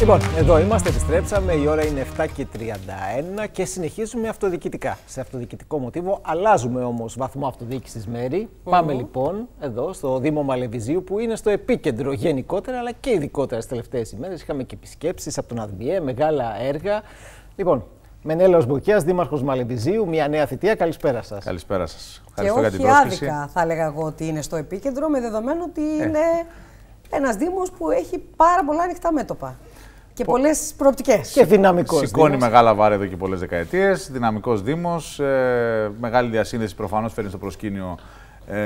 Λοιπόν, εδώ είμαστε, επιστρέψαμε, η ώρα είναι 7 και 31 και συνεχίζουμε αυτοδιοικητικά. Σε αυτοδιοικητικό μοτίβο αλλάζουμε όμως βαθμό αυτοδιοίκησης μέρη. Πάμε λοιπόν εδώ στο Δήμο Μαλεβιζίου που είναι στο επίκεντρο γενικότερα αλλά και ειδικότερα στις τελευταίες ημέρες. Είχαμε και επισκέψεις από τον ΑΔΜΙΕ, μεγάλα έργα. Λοιπόν, Μενέλαος Μπουκιά, Δήμαρχος Μαλεβιζίου, μια νέα θητεία. Καλησπέρα σας. Καλησπέρα σας. Ευχαριστώ και για την πρόσκληση. άδικα θα έλεγα εγώ ότι είναι στο επίκεντρο με δεδομένο ότι ε. είναι... ένας δήμος που έχει πάρα πολλά ανοιχτά μέτωπα και Πο... πολλές προοπτικές. Και δυναμικός. Σηκώνει δήμος. μεγάλα βάρη εδώ και πολλές δεκαετίες. Δυναμικός Δήμος. Ε, μεγάλη διασύνδεση προφανώς φέρνει στο προσκήνιο ε,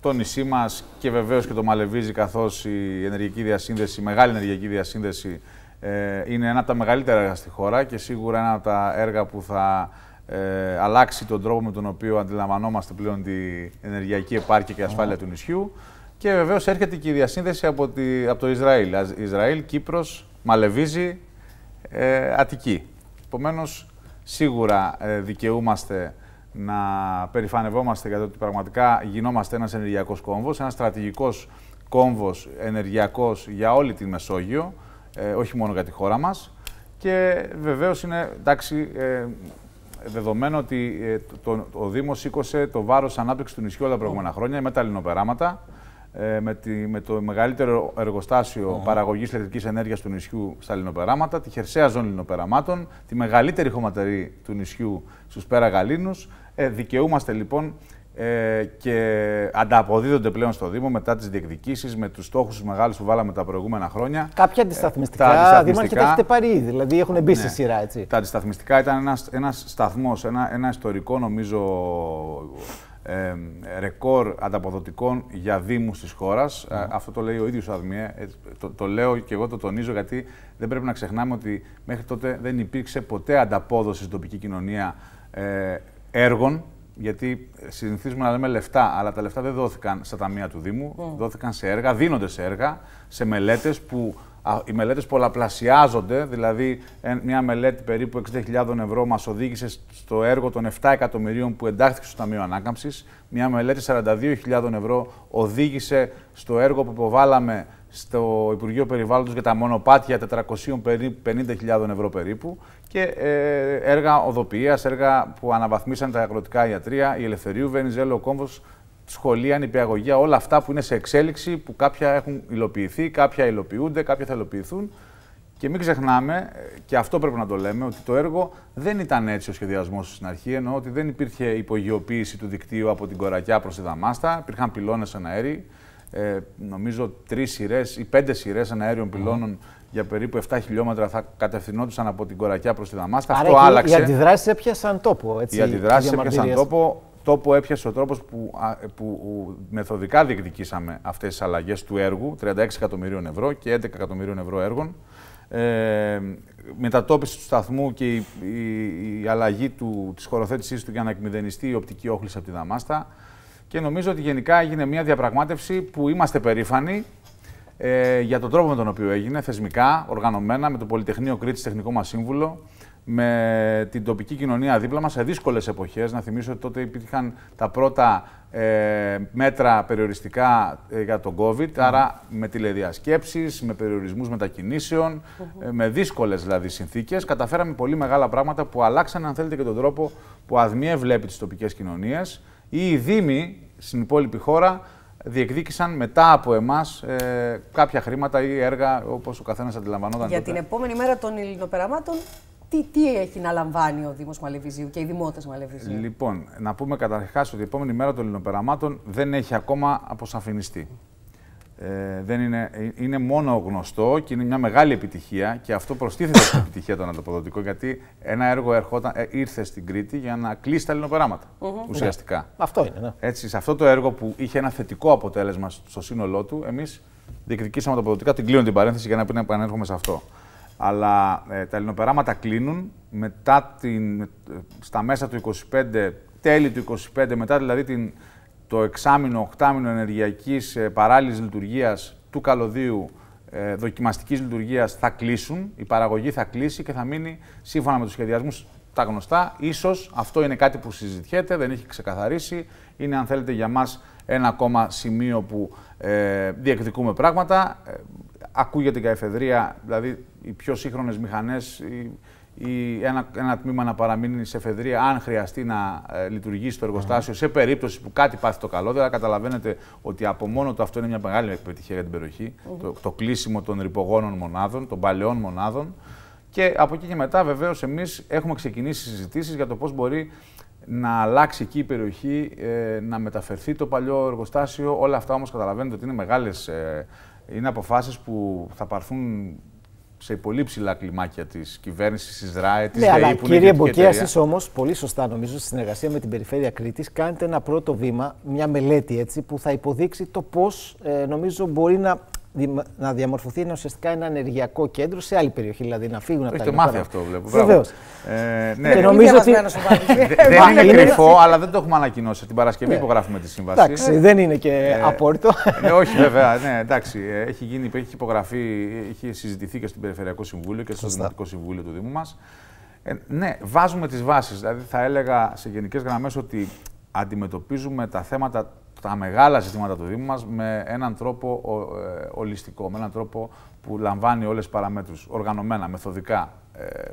το νησί μας και βεβαίως και το μαλεβίζει καθώς η ενεργειακή διασύνδεση, η μεγάλη ενεργειακή διασύνδεση, ε, είναι ένα από τα μεγαλύτερα έργα στη χώρα και σίγουρα ένα από τα έργα που θα ε, αλλάξει τον τρόπο με τον οποίο αντιλαμβανόμαστε πλέον την ενεργειακή επάρκεια και ασφάλεια του νησιού. Και βεβαίως έρχεται και η διασύνδεση από, τη, από το Ισραήλ. Ισραήλ, Κύπρος, Μαλεβίζη, ε, Αττική. Επομένως, σίγουρα ε, δικαιούμαστε να περηφανευόμαστε για το ότι πραγματικά γινόμαστε ένας ενεργειακός κόμβος, ένας στρατηγικός κόμβος ενεργειακός για όλη τη Μεσόγειο, ε, όχι μόνο για τη χώρα μας. Και βεβαίως είναι εντάξει, ε, δεδομένο ότι ε, το, ο Δήμος σήκωσε το βάρος ανάπτυξης του νησιού όλα τα προηγούμενα χρόνια με τα λινοπεράματα ε, με, τη, το μεγαλύτερο εργοστάσιο uh-huh. παραγωγής ηλεκτρικής ενέργειας του νησιού στα Λινοπεράματα, τη χερσαία ζώνη Λινοπεραμάτων, τη μεγαλύτερη χωματερή του νησιού στους Πέρα Γαλήνους. Ε, δικαιούμαστε λοιπόν ε, και ανταποδίδονται πλέον στο Δήμο μετά τις διεκδικήσεις, με τους στόχους τους μεγάλους που βάλαμε τα προηγούμενα χρόνια. Κάποια ε, αντισταθμιστικά. Ε, τα αντισταθμιστικά τα έχετε πάρει ήδη, δηλαδή έχουν μπει ναι, στη σειρά. Έτσι. Τα αντισταθμιστικά ήταν ένας σταθμός, ένα ιστορικό νομίζω ρεκόρ ανταποδοτικών για Δήμους της χώρας. Ε, αυτό το λέει ο ίδιος ο Αδμιέ. Ε, το, λέω και εγώ το τονίζω γιατί δεν πρέπει να ξεχνάμε ότι μέχρι τότε δεν υπήρξε ποτέ ανταπόδοση στην τοπική κοινωνία ε, έργων. Γιατί συνηθίζουμε να λέμε λεφτά, αλλά τα λεφτά δεν δόθηκαν στα ταμεία του Δήμου, δόθηκαν σε έργα, δίνονται σε έργα, σε μελέτες που οι μελέτες πολλαπλασιάζονται, δηλαδή μια μελέτη περίπου 60.000 ευρώ μας οδήγησε στο έργο των 7 εκατομμυρίων που εντάχθηκε στο Ταμείο Ανάκαμψης, μια μελέτη 42.000 ευρώ οδήγησε στο έργο που υποβάλαμε στο Υπουργείο Περιβάλλοντος για τα μονοπάτια 450.000 ευρώ περίπου και ε, έργα οδοποιίας, έργα που αναβαθμίσαν τα αγροτικά ιατρία, η Ελευθερίου Βενιζέλο, ο Κόμβος, σχολεία, νηπιαγωγεία, όλα αυτά που είναι σε εξέλιξη, που κάποια έχουν υλοποιηθεί, κάποια υλοποιούνται, κάποια θα υλοποιηθούν. Και μην ξεχνάμε, και αυτό πρέπει να το λέμε, ότι το έργο δεν ήταν έτσι ο σχεδιασμός στην αρχή. Εννοώ ότι δεν υπήρχε υπογειοποίηση του δικτύου από την Κορακιά προς τη Δαμάστα. Υπήρχαν πυλώνες αναέρι. Ε, νομίζω τρεις σειρές ή πέντε σειρές εναέριων πυλώνων για περίπου 7 χιλιόμετρα θα κατευθυνόντουσαν από την Κορακιά προς τη Δαμάστα. Άρα αυτό και άλλαξε. Οι αντιδράσεις έπιασαν τόπο. Έτσι, οι αντιδράσεις έπιασαν τόπο τόπο έπιασε ο τρόπος που, που μεθοδικά διεκδικήσαμε αυτές τις αλλαγές του έργου, 36 εκατομμυρίων ευρώ και 11 εκατομμυρίων ευρώ έργων, ε, μετατόπιση του σταθμού και η, η, αλλαγή του, της χωροθέτησής του για να εκμηδενιστεί η οπτική όχληση από τη Δαμάστα. Και νομίζω ότι γενικά έγινε μια διαπραγμάτευση που είμαστε περήφανοι ε, για τον τρόπο με τον οποίο έγινε, θεσμικά, οργανωμένα, με το Πολυτεχνείο Κρήτης Τεχνικό μας Σύμβουλο, με την τοπική κοινωνία δίπλα μας σε δύσκολες εποχές. Να θυμίσω ότι τότε υπήρχαν τα πρώτα ε, μέτρα περιοριστικά ε, για τον COVID, άρα με τηλεδιασκέψεις, με περιορισμούς μετακινήσεων, ε, με δύσκολες δηλαδή συνθήκες. Καταφέραμε πολύ μεγάλα πράγματα που αλλάξαν, αν θέλετε, και τον τρόπο που αδμία βλέπει τις τοπικές κοινωνίες. Ή οι Δήμοι στην υπόλοιπη χώρα διεκδίκησαν μετά από εμάς ε, κάποια χρήματα ή έργα όπως ο καθένας αντιλαμβανόταν. Για την επόμενη μέρα των Ελληνοπεραμάτων τι, τι έχει να λαμβάνει ο Δήμος Μαλεβιζίου και οι Δημότες Μαλεβιζίου. Λοιπόν, να πούμε καταρχάς ότι η επόμενη μέρα των Ελληνοπεραμάτων δεν έχει ακόμα αποσαφινιστεί. Ε, δεν είναι, είναι μόνο γνωστό και είναι μια μεγάλη επιτυχία και αυτό προστίθεται στην επιτυχία των ανταποδοτικών γιατί ένα έργο ερχόταν, ε, ήρθε στην Κρήτη για να κλείσει τα ελληνοπεράματα ναι. ουσιαστικά. Αυτό είναι. Ναι. Έτσι, σε αυτό το έργο που είχε ένα θετικό αποτέλεσμα στο σύνολό του, εμείς διεκδικήσαμε ανταποδοτικά, την κλείνω την παρένθεση για να επανέρχομαι σε αυτό. Αλλά ε, τα ελληνοπεράματα κλείνουν μετά την, ε, στα μέσα του 25, τέλη του 25, μετά δηλαδή την, το εξάμεινο, οκτάμινο ενεργειακής ε, παράλληλης λειτουργίας του καλωδίου ε, δοκιμαστικής λειτουργίας θα κλείσουν, η παραγωγή θα κλείσει και θα μείνει σύμφωνα με τους σχεδιασμούς τα γνωστά. Ίσως αυτό είναι κάτι που συζητιέται, δεν έχει ξεκαθαρίσει. Είναι αν θέλετε για μας ένα ακόμα σημείο που ε, διεκδικούμε πράγματα ακούγεται για εφεδρεία, δηλαδή οι πιο σύγχρονες μηχανές, η, ένα, ένα τμήμα να παραμείνει σε εφεδρεία αν χρειαστεί να ε, λειτουργήσει το εργοστάσιο σε περίπτωση που κάτι πάθει το καλό. Δηλαδή καταλαβαίνετε ότι από μόνο το αυτό είναι μια μεγάλη επιτυχία για την περιοχή, το, κλείσιμο των ρηπογόνων μονάδων, των παλαιών μονάδων. Και από εκεί και μετά βεβαίως εμείς έχουμε ξεκινήσει συζητήσεις για το πώς μπορεί να αλλάξει εκεί η περιοχή, ε, να μεταφερθεί το παλιό εργοστάσιο. Όλα αυτά όμως καταλαβαίνετε ότι είναι μεγάλες ε, είναι αποφάσεις που θα παρθούν σε πολύ ψηλά κλιμάκια της κυβέρνησης της ΡΑΕ, της ναι, ΔΕΗ, αλλά, που είναι Κύριε Μποκέ, εσείς όμως, πολύ σωστά νομίζω, στη συνεργασία με την Περιφέρεια Κρήτης, κάνετε ένα πρώτο βήμα, μια μελέτη έτσι, που θα υποδείξει το πώς ε, νομίζω μπορεί να να διαμορφωθεί ένα, ουσιαστικά ένα ενεργειακό κέντρο σε άλλη περιοχή. Δηλαδή να φύγουν από τα Το μάθει αυτό, βλέπω. Βεβαίως. Ε, ναι. Και νομίζω ότι. δεν είναι κρυφό, αλλά δεν το έχουμε ανακοινώσει. Την Παρασκευή ναι. υπογράφουμε τη σύμβαση. Εντάξει, ε. δεν είναι και ε, απόρριτο. Ε, όχι, βέβαια. Ναι, εντάξει. Έχει, γίνει, έχει υπογραφεί, έχει συζητηθεί και στο Περιφερειακό Συμβούλιο και στο Δημοτικό Συμβούλιο του Δήμου μας. ναι, βάζουμε τις βάσεις. Δηλαδή, θα έλεγα σε γενικές γραμμές ότι αντιμετωπίζουμε τα θέματα τα μεγάλα ζητήματα του Δήμου μας με έναν τρόπο ε, ολιστικό, με έναν τρόπο που λαμβάνει όλες τις παραμέτρους, οργανωμένα, μεθοδικά, ε,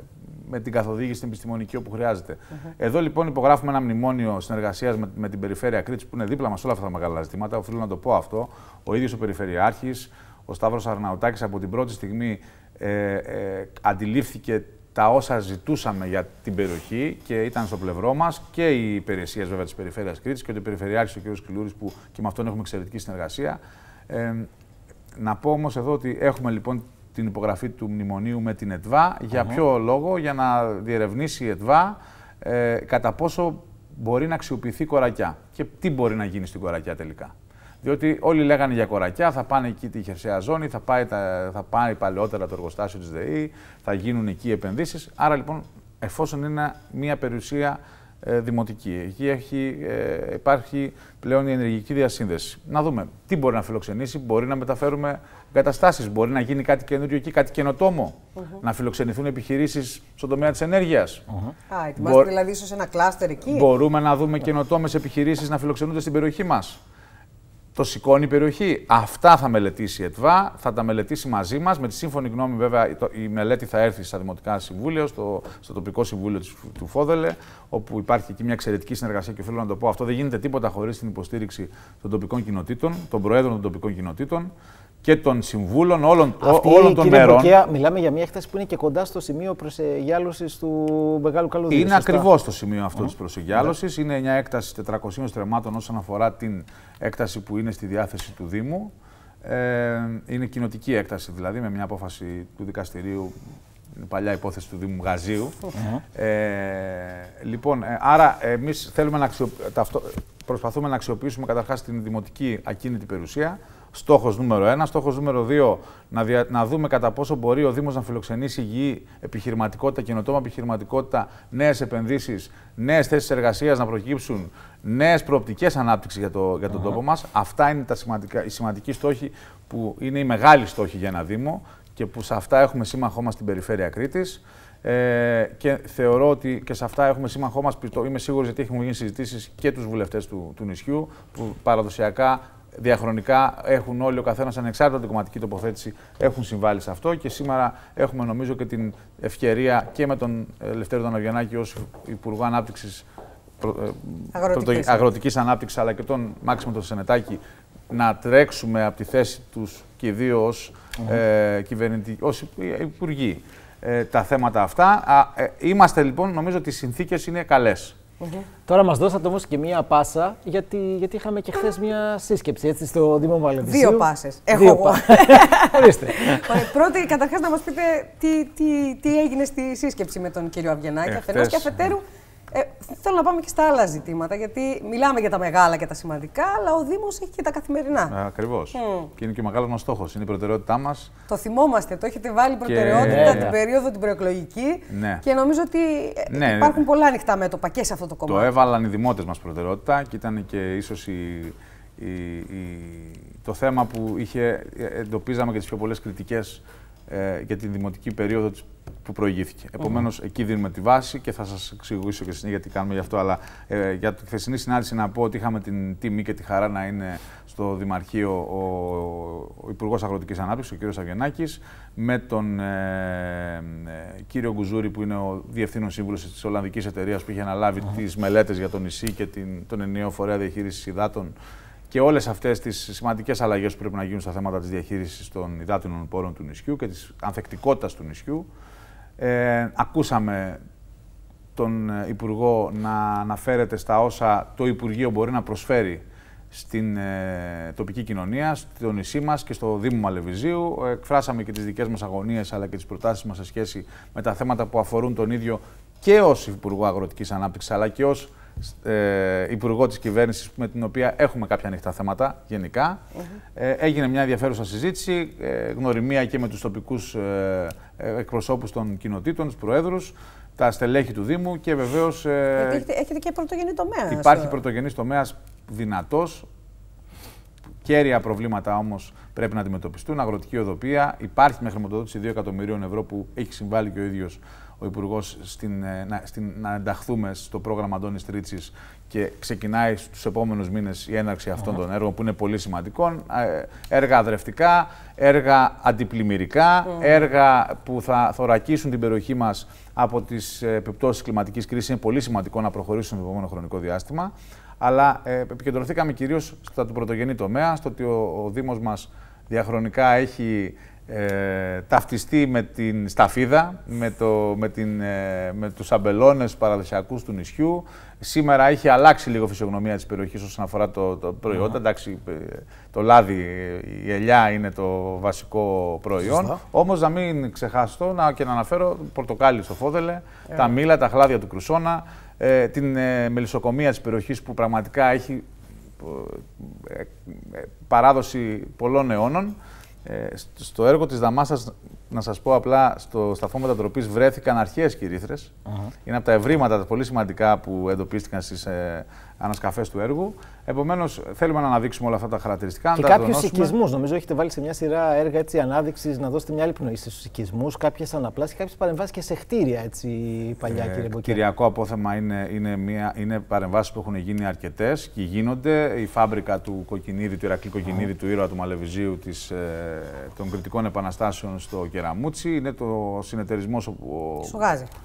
με την καθοδήγηση την επιστημονική όπου χρειάζεται. Εδώ λοιπόν υπογράφουμε ένα μνημόνιο συνεργασίας με, την Περιφέρεια Κρήτης, που είναι δίπλα μας όλα αυτά τα μεγάλα ζητήματα. Οφείλω να το πω αυτό. Ο ίδιος ο Περιφερειάρχης, ο Σταύρος Αρναουτάκης από την πρώτη στιγμή ε, αντιλήφθηκε τα όσα ζητούσαμε για την περιοχή και ήταν στο πλευρό μας και οι υπηρεσίες βέβαια της Περιφέρειας Κρήτης και ο Περιφερειάρχης ο κ. που και με αυτόν έχουμε εξαιρετική συνεργασία. Ε, να πω όμως εδώ ότι έχουμε λοιπόν την υπογραφή του μνημονίου με την ΕΤΒΑ. Για ποιο λόγο, για να διερευνήσει η ΕΤΒΑ ε, κατά πόσο μπορεί να αξιοποιηθεί κορακιά και τι μπορεί να γίνει στην κορακιά τελικά. Διότι όλοι λέγανε για κορακιά, θα πάνε εκεί τη χερσαία ζώνη, θα πάει, τα, θα πάει παλαιότερα το εργοστάσιο της ΔΕΗ, θα γίνουν εκεί επενδύσεις. Άρα λοιπόν, εφόσον είναι μια περιουσία ε, δημοτική, εκεί ε, υπάρχει πλέον η ενεργειακή διασύνδεση. Να δούμε τι μπορεί να φιλοξενήσει, μπορεί να μεταφέρουμε καταστάσει, μπορεί να γίνει κάτι καινούριο εκεί, κάτι καινοτόμο. Να φιλοξενηθούν επιχειρήσεις στον τομέα της ενέργειας. Mm -hmm. Α, ετοιμάζεται Μπο... δηλαδή ίσως ένα κλάστερ εκεί. Μπορούμε να δούμε καινοτόμες επιχειρήσεις να φιλοξενούνται στην περιοχή μας το σηκώνει η περιοχή. Αυτά θα μελετήσει η ΕΤΒΑ, θα τα μελετήσει μαζί μας. Με τη σύμφωνη γνώμη, βέβαια, η μελέτη θα έρθει στα Δημοτικά Συμβούλια, στο, τοπικό συμβούλιο του Φόδελε, όπου υπάρχει εκεί μια εξαιρετική συνεργασία και θέλω να το πω αυτό. Δεν γίνεται τίποτα χωρίς την υποστήριξη των τοπικών κοινοτήτων, των προέδρων των τοπικών κοινοτήτων και των συμβούλων όλων, όλων των μερών. μιλάμε για μια έκταση που είναι και κοντά στο σημείο προσεγγιάλωση του Μεγάλου Καλωδίου. Δηλαδή, είναι ακριβώς το σημείο αυτό mm. τη προσεγγιάλωση. Ναι. Είναι μια έκταση 400 τρεμάτων όσον αφορά την έκταση που είναι στη διάθεση του Δήμου. Ε, είναι κοινοτική έκταση δηλαδή, με μια απόφαση του δικαστηρίου, παλιά υπόθεση του Δήμου Γαζίου. ε, λοιπόν, ε, άρα εμείς θέλουμε να προσπαθούμε να αξιοποιήσουμε καταρχάς την δημοτική ακίνητη περιουσία Στόχος νούμερο ένα. Στόχος νούμερο δύο, να, να δούμε κατά πόσο μπορεί ο Δήμος να φιλοξενήσει υγιή επιχειρηματικότητα, καινοτόμα επιχειρηματικότητα, νέες επενδύσεις, νέες θέσεις εργασίας να προκύψουν, νέες προοπτικές ανάπτυξης για, το... για τον uh τόπο μας. Αυτά είναι τα σημαντικά... οι σημαντικοί στόχοι που είναι οι μεγάλοι στόχοι για ένα Δήμο και που σε αυτά έχουμε σύμμαχό μας στην περιφέρεια Κρήτης. Ε, και θεωρώ ότι και σε αυτά έχουμε σύμμαχό μας, είμαι σίγουρος ότι έχουμε γίνει συζητήσεις και τους του βουλευτές του, νησιού, που παραδοσιακά διαχρονικά έχουν όλοι ο καθένας ανεξάρτητα από την κομματική τοποθέτηση έχουν συμβάλει σε αυτό και σήμερα έχουμε νομίζω και την ευκαιρία και με τον ε, Λευτέρη Δαναβιανάκη ως Υπουργό Ανάπτυξης. Ε, Αγροτικής. ανάπτυξης, αλλά και τον Μάξιμο τον Σενετάκη να τρέξουμε από τη θέση τους και οι δύο ως, mm -hmm. υπουργοί τα θέματα αυτά. είμαστε λοιπόν, νομίζω ότι οι συνθήκες είναι καλές. Τώρα μας δώσατε όμως και μία πάσα, γιατί, γιατί είχαμε και χθες μία σύσκεψη έτσι, στο Δήμο Βαλενθισίου. Δύο πάσες. Έχω εγώ. Ορίστε. Πρώτη, καταρχάς να μας πείτε τι, τι, τι έγινε στη σύσκεψη με τον κύριο Αυγενάκη, ε, αφενός και αφετέρου. Ε, θέλω να πάμε και στα άλλα ζητήματα, γιατί μιλάμε για τα μεγάλα και τα σημαντικά, αλλά ο Δήμος έχει και τα καθημερινά. Ναι, Ακριβώς. Mm. Και είναι και ο μεγάλος μας στόχος. Είναι η προτεραιότητά μας. Το θυμόμαστε. Το έχετε βάλει προτεραιότητα και... την ναι. περίοδο την προεκλογική. Ναι. Και νομίζω ότι ε, ναι, υπάρχουν πολλά ανοιχτά μέτωπα και σε αυτό το κομμάτι. Το έβαλαν οι δημότες μας προτεραιότητα και ήταν και ίσως η... Η, το θέμα που είχε, ε, εντοπίζαμε και τις πιο πολλές κριτικές ε, για την δημοτική περίοδο της προηγήθηκε. Επομένως, εκεί δίνουμε τη βάση και θα σας εξηγήσω και συνέχεια τι κάνουμε γι' αυτό. Αλλά ε, για τη χθεσινή συνάντηση να πω ότι είχαμε την τιμή και τη χαρά να είναι στο Δημαρχείο ο, ο Υπουργός Αγροτικής Ανάπτυξης, ο κ. Αβγενάκη, με τον ε, ε, κύριο Γκουζούρη, που είναι ο Διευθύνων Σύμβουλος της Ολλανδικής Εταιρείας που είχε αναλάβει mm -hmm. τις μελέτες για το νησί και την, τον ενιαίο φορέα διαχείρισης υδάτων και όλες αυτές τις σημαντικές αλλαγές που πρέπει να γίνουν στα θέματα της διαχείρισης των υδάτινων πόρων του νησιού και της ανθεκτικότητας του νησιού. Ε, ακούσαμε τον ε, Υπουργό να αναφέρεται στα όσα το Υπουργείο μπορεί να προσφέρει στην ε, τοπική κοινωνία, στο νησί μας και στο Δήμο Μαλεβιζίου. Εκφράσαμε και τις δικές μας αγωνίες αλλά και τις προτάσεις μας σε σχέση με τα θέματα που αφορούν τον ίδιο και ως Υπουργό Αγροτικής Ανάπτυξης αλλά και ως ε, υπουργό της κυβέρνησης, με την οποία έχουμε κάποια ανοιχτά θέματα γενικά. ε, έγινε μια ενδιαφέρουσα συζήτηση, ε, γνωριμία και με τους τοπικούς ε, ε εκπροσώπους των κοινοτήτων, τους προέδρους, τα στελέχη του Δήμου και βεβαίως. Ε, έχετε, έχετε και πρωτογενή τομέα. Υπάρχει πρωτογενής τομέας δυνατός, Κέρια προβλήματα όμως πρέπει να αντιμετωπιστούν. Αγροτική οδοπία. Υπάρχει μια χρηματοδότηση 2 εκατομμυρίων ευρώ που έχει συμβάλει και ο ίδιος ο Υπουργός στην, ε, να, στην, να ενταχθούμε στο πρόγραμμα Αντώνης Τρίτσι και ξεκινάει στους επόμενους μήνες η έναρξη αυτών των έργων που είναι πολύ σημαντικών. Ε, έργα αδρευτικά, έργα αντιπλημμυρικά, έργα που θα θωρακίσουν την περιοχή μας από τις ε, επιπτώσεις κλιματικής κρίσης. Είναι πολύ σημαντικό να προχωρήσουν το επόμενο χρονικό διάστημα αλλά ε, επικεντρωθήκαμε κυρίως στα του πρωτογενή τομέα, στο ότι ο, ο Δήμος μας διαχρονικά έχει ε, ταυτιστεί με την σταφίδα, με, το, με, την, ε, με τους αμπελώνες παραδοσιακούς του νησιού. Σήμερα έχει αλλάξει λίγο η φυσιογνωμία της περιοχής όσον αφορά το, το προϊόντα. Mm Εντάξει, ε, το λάδι, η ελιά είναι το βασικό προϊόν. Όμω Όμως να μην ξεχάσω να, και να αναφέρω πορτοκάλι στο φόδελε, τα μήλα, τα χλάδια του κρουσόνα, ε, την ε, μελισσοκομία της περιοχής που πραγματικά έχει ε, παράδοση πολλών αιώνων. στο έργο της Δαμάσας, να σας πω απλά, στο σταθμό μετατροπής βρέθηκαν αρχαίες κυρίθρες. Είναι από τα ευρήματα τα πολύ σημαντικά που εντοπίστηκαν στις ανασκαφές του έργου. Επομένως, θέλουμε να αναδείξουμε όλα αυτά τα χαρακτηριστικά. Και κάποιου οικισμούς, νομίζω, έχετε βάλει σε μια σειρά έργα έτσι, ανάδειξης να δώσετε μια άλλη πνοή στους οικισμούς, κάποιες αναπλάσεις, κάποιες παρεμβάσεις και σε χτίρια έτσι, παλιά, ε, κύριε Κυριακό απόθεμα είναι, είναι, μια, είναι παρεμβάσεις που έχουν γίνει αρκετές και γίνονται. Η φάμπρικα του Κοκκινίδη, του Ηρακλή Κοκκινίδη, oh. του ήρωα του Μαλεβιζίου, της, ε, των κριτικών επαναστάσεων στο Κεραμούτσι. Είναι το συνεταιρισμός.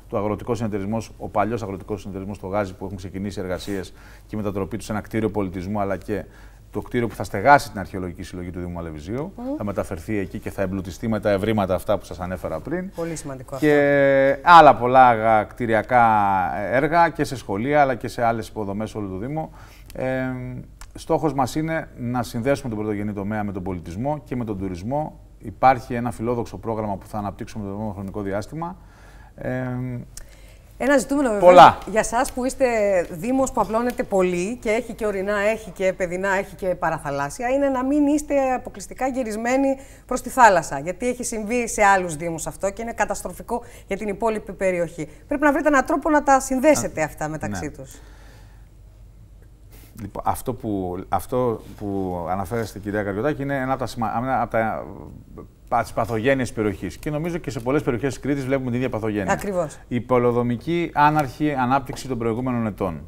Το αγροτικό συνεταιρισμός, ο παλιός αγροτικός συνεταιρισμός στο Γάζι που έχουν ξεκινήσει εργασίες και η μετατροπή του σε ένα κτίριο πολιτισμού, αλλά και το κτίριο που θα στεγάσει την αρχαιολογική συλλογή του Δήμου Αλεβιζίου. Θα μεταφερθεί εκεί και θα εμπλουτιστεί με τα ευρήματα αυτά που σας ανέφερα πριν. Πολύ σημαντικό και αυτό. Και άλλα πολλά κτηριακά έργα και σε σχολεία αλλά και σε άλλες υποδομές όλου του Δήμου. Ε, Στόχος μας είναι να συνδέσουμε τον πρωτογενή τομέα με τον πολιτισμό και με τον τουρισμό. Υπάρχει ένα φιλόδοξο πρόγραμμα που θα αναπτύξουμε το επόμενο χρονικό διάστημα. Ε, ένα ζητούμενο βέβαια για εσά που είστε Δήμος που απλώνεται πολύ και έχει και ορεινά, έχει και παιδινά, έχει και παραθαλάσσια, είναι να μην είστε αποκλειστικά γυρισμένοι προς τη θάλασσα. Γιατί έχει συμβεί σε άλλους Δήμους αυτό και είναι καταστροφικό για την υπόλοιπη περιοχή. Πρέπει να βρείτε έναν τρόπο να τα συνδέσετε αυτά μεταξύ ναι. τους. Λοιπόν, αυτό που, αυτό που αναφέρεστε, κυρία Καριωτάκη, είναι ένα από τα, σημα... ένα ε, τις Και νομίζω και σε πολλές περιοχές της Κρήτης βλέπουμε την ίδια παθογένεια. Ακριβώς. Η πολεοδομική άναρχη ανάπτυξη των προηγούμενων ετών.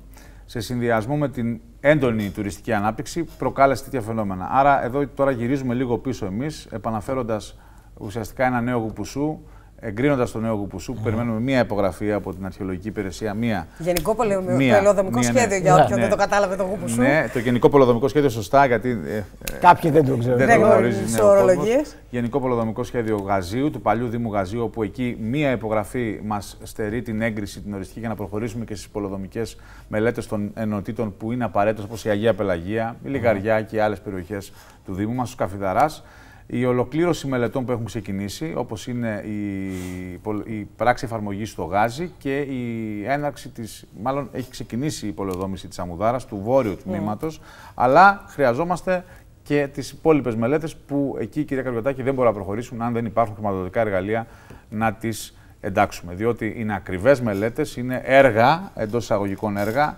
Σε συνδυασμό με την έντονη τουριστική ανάπτυξη, προκάλεσε τέτοια φαινόμενα. Άρα, εδώ τώρα γυρίζουμε λίγο πίσω εμείς, επαναφέροντας ουσιαστικά ένα νέο γουπουσού Εγκρίνοντας το νέο Γουπουσού, που περιμένουμε μία υπογραφή από την αρχαιολογική υπηρεσία. Μία, γενικό πολεοδομικό ναι. σχέδιο, για όποιον ναι, δεν το ναι. κατάλαβε το Γουπουσού. Ναι, το γενικό πολεοδομικό σχέδιο, σωστά, γιατί. Ε, ε, Κάποιοι δεν το ξέρουν. Δεν γνωρίζουν Ναι, ορολογίες. Γενικό πολεοδομικό σχέδιο Γαζίου, του παλιού Δήμου Γαζίου, όπου εκεί μία υπογραφή μας στερεί την έγκριση, την οριστική, για να προχωρήσουμε και στις πολεοδομικέ μελέτες των ενωτήτων που είναι απαραίτητες, όπως η Αγία Πελαγία, η Λιγαριά και άλλες περιοχές του Δήμου μας, ο Καφιδαράς η ολοκλήρωση μελετών που έχουν ξεκινήσει, όπως είναι η, η πράξη εφαρμογής στο Γάζι και η έναρξη της, μάλλον έχει ξεκινήσει η πολεοδόμηση της αμουδάρας, του βόρειου ναι. τμήματος, αλλά χρειαζόμαστε και τις υπόλοιπες μελέτες που εκεί, κυρία Καρδιωτάκη, δεν μπορούν να προχωρήσουν αν δεν υπάρχουν χρηματοδοτικά εργαλεία να τις εντάξουμε. Διότι είναι ακριβές μελέτες, είναι έργα, εντός εισαγωγικών έργα,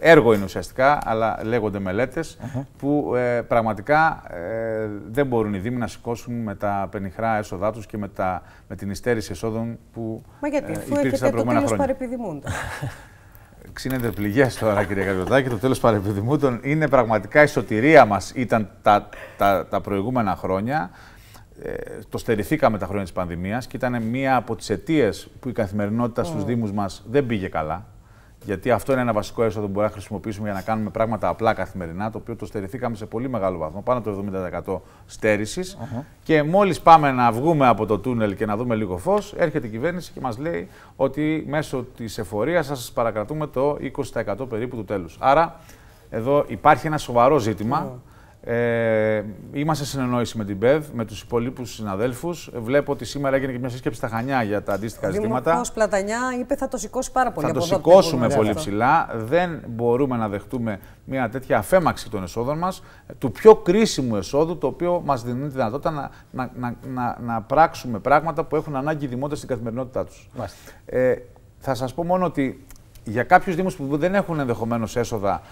έργο είναι ουσιαστικά, αλλά λέγονται μελέτες, uh -huh. που ε, πραγματικά ε, δεν μπορούν οι Δήμοι να σηκώσουν με τα πενιχρά έσοδά τους και με, τα, με την υστέρηση εσόδων που Μα γιατί, ε, υπήρξε τα προηγούμενα χρόνια. Μα γιατί, Ξύνεται πληγές τώρα, κύριε Καρδιωτάκη. Το τέλος παρεπιδημούντων είναι πραγματικά η σωτηρία μας ήταν τα, τα, τα προηγούμενα χρόνια. Ε, το στερηθήκαμε τα χρόνια της πανδημίας και ήταν μία από τις αιτίες που η καθημερινότητα mm. στους Δήμους μας δεν πήγε καλά. Γιατί αυτό είναι ένα βασικό έσοδο που μπορούμε να χρησιμοποιήσουμε για να κάνουμε πράγματα απλά καθημερινά, το οποίο το στερηθήκαμε σε πολύ μεγάλο βαθμό, πάνω το 70% στέρηση. Και μόλις πάμε να βγούμε από το τούνελ και να δούμε λίγο φως, έρχεται η κυβέρνηση και μας λέει ότι μέσω της εφορίας θα σας παρακρατούμε το 20% περίπου του τέλους. Άρα εδώ υπάρχει ένα σοβαρό ζήτημα. Ε, είμαστε συνεννόηση με την ΠΕΒ, με τους υπολείπους συναδέλφους. Βλέπω ότι σήμερα έγινε και μια σύσκεψη στα Χανιά για τα αντίστοιχα Ο ζητήματα. Ο Πλατανιά είπε θα το σηκώσει πάρα πολύ. Θα το σηκώσουμε πολύ αυτό. ψηλά. Δεν μπορούμε να δεχτούμε μια τέτοια αφέμαξη των εσόδων μας, του πιο κρίσιμου εσόδου, το οποίο μας δίνει τη δυνατότητα να, να, να, να, να πράξουμε πράγματα που έχουν ανάγκη οι δημότες στην καθημερινότητά τους. Ε, θα σας πω μόνο ότι για κάποιους Δήμους που δεν έχουν ενδεχομένως έσοδα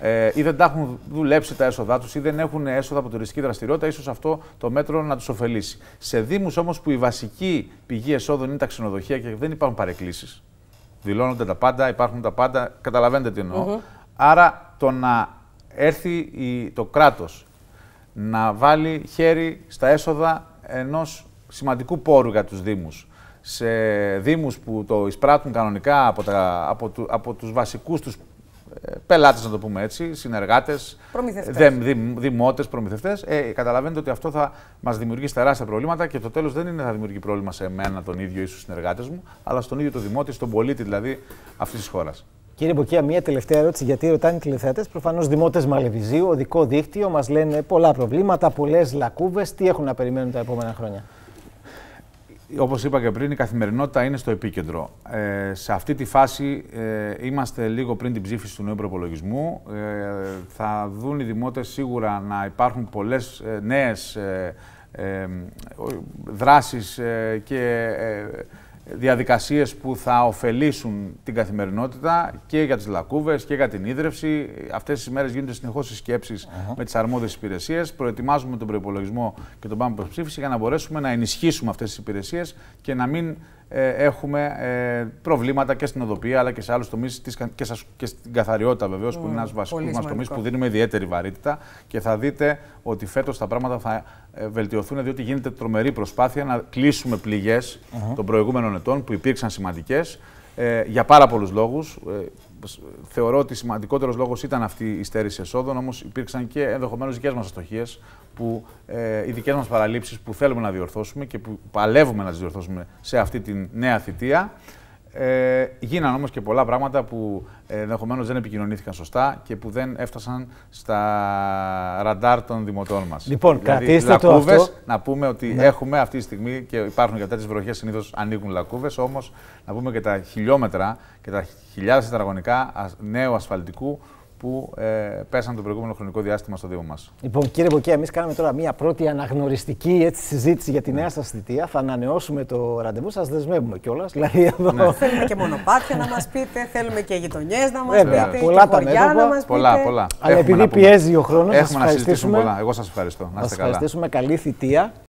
ε, ή δεν τα έχουν δουλέψει τα έσοδά τους ή δεν έχουν έσοδα από τουριστική δραστηριότητα, ίσως αυτό το μέτρο να τους ωφελήσει. Σε Δήμους όμως που η βασική πηγή εσόδων είναι τα ξενοδοχεία και δεν υπάρχουν παρεκκλήσεις. Δηλώνονται τα πάντα, υπάρχουν τα πάντα. Καταλαβαίνετε τι εννοώ. Άρα το να έρθει το κράτος να βάλει χέρι στα έσοδα ενός σημαντικού πόρου για τους Δήμους σε Δήμους που το εισπράττουν κανονικά από, τα, από, του, από τους βασικούς τους ε, πελάτες, να το πούμε έτσι, συνεργάτες, δημότες, προμηθευτές. Ε, καταλαβαίνετε ότι αυτό θα μας δημιουργήσει τεράστια προβλήματα και το τέλος δεν είναι θα δημιουργεί πρόβλημα σε εμένα τον ίδιο ή στους συνεργάτες μου, αλλά στον ίδιο το δημότη, στον πολίτη δηλαδή αυτής της χώρας. Κύριε Μποκία, μία τελευταία ερώτηση. Γιατί ρωτάνε οι τηλεθεατές, προφανώς δημότες Μαλεβιζίου, οδικό δίκτυο, μας λένε πολλά προβλήματα, πολλές λακκούβες. Τι έχουν να περιμένουν τα επόμενα χρόνια. Όπως είπα και πριν, η καθημερινότητα είναι στο επίκεντρο. Ε, σε αυτή τη φάση ε, είμαστε λίγο πριν την ψήφιση του νέου προπολογισμού. Ε, θα δουν οι δημότες σίγουρα να υπάρχουν πολλές νέε δράσει και διαδικασίες που θα ωφελήσουν την καθημερινότητα και για τις λακκούβες και για την ίδρυυση. Αυτές τις μέρες γίνονται συνεχώς συσκέψεις uh με τις αρμόδιες υπηρεσίες. Προετοιμάζουμε τον προϋπολογισμό και τον πάμε προς ψήφιση για να μπορέσουμε να ενισχύσουμε αυτές τις υπηρεσίες και να μην ε, έχουμε ε, προβλήματα και στην οδοπία αλλά και σε άλλους τομείς και, στην καθαριότητα βεβαίως, που είναι ένα βασικό μας τομείς που δίνουμε ιδιαίτερη βαρύτητα. Και θα δείτε ότι φέτος τα πράγματα θα ε, βελτιωθούν, διότι γίνεται τρομερή προσπάθεια να κλείσουμε πληγές mm -hmm. των προηγούμενων ετών που υπήρξαν σημαντικές για πάρα πολλούς λόγους. θεωρώ ότι σημαντικότερος λόγος ήταν αυτή η στέρηση εσόδων, όμως υπήρξαν και ενδεχομένως δικές μας αστοχίες που ε, οι δικές μας παραλήψεις που θέλουμε να διορθώσουμε και που παλεύουμε να τις διορθώσουμε σε αυτή τη νέα θητεία. Ε, γίναν όμως και πολλά πράγματα που ε, ενδεχομένως δεν επικοινωνήθηκαν σωστά και που δεν έφτασαν στα ραντάρ των δημοτών μας. Λοιπόν, δηλαδή, κρατήστε το αυτό. Να πούμε ότι ναι. έχουμε αυτή τη στιγμή και υπάρχουν για τις βροχές, συνήθως ανοίγουν λακκούβες, όμως να πούμε και τα χιλιόμετρα και τα χιλιάδες τετραγωνικά νέου ασφαλτικού που ε, πέσαν το προηγούμενο χρονικό διάστημα στο Δήμο μας. Λοιπόν, κύριε Μποκέ, εμείς κάναμε τώρα μία πρώτη αναγνωριστική έτσι, συζήτηση για τη νέα σας θητεία. Θα ανανεώσουμε το ραντεβού, σας δεσμεύουμε κιόλας. Δηλαδή εδώ... ναι. Θέλουμε και μονοπάτια να μας πείτε, θέλουμε και γειτονιές να μας πείτε. Πολλά και τα μέτρα. Να μας πολλά, πείτε. πολλά. Αλλά Έχουμε επειδή πιέζει ο χρόνος, να συζητήσουμε πολλά. Εγώ σας ευχαριστώ. Να είστε Ευχαριστήσουμε. Καλή θητεία.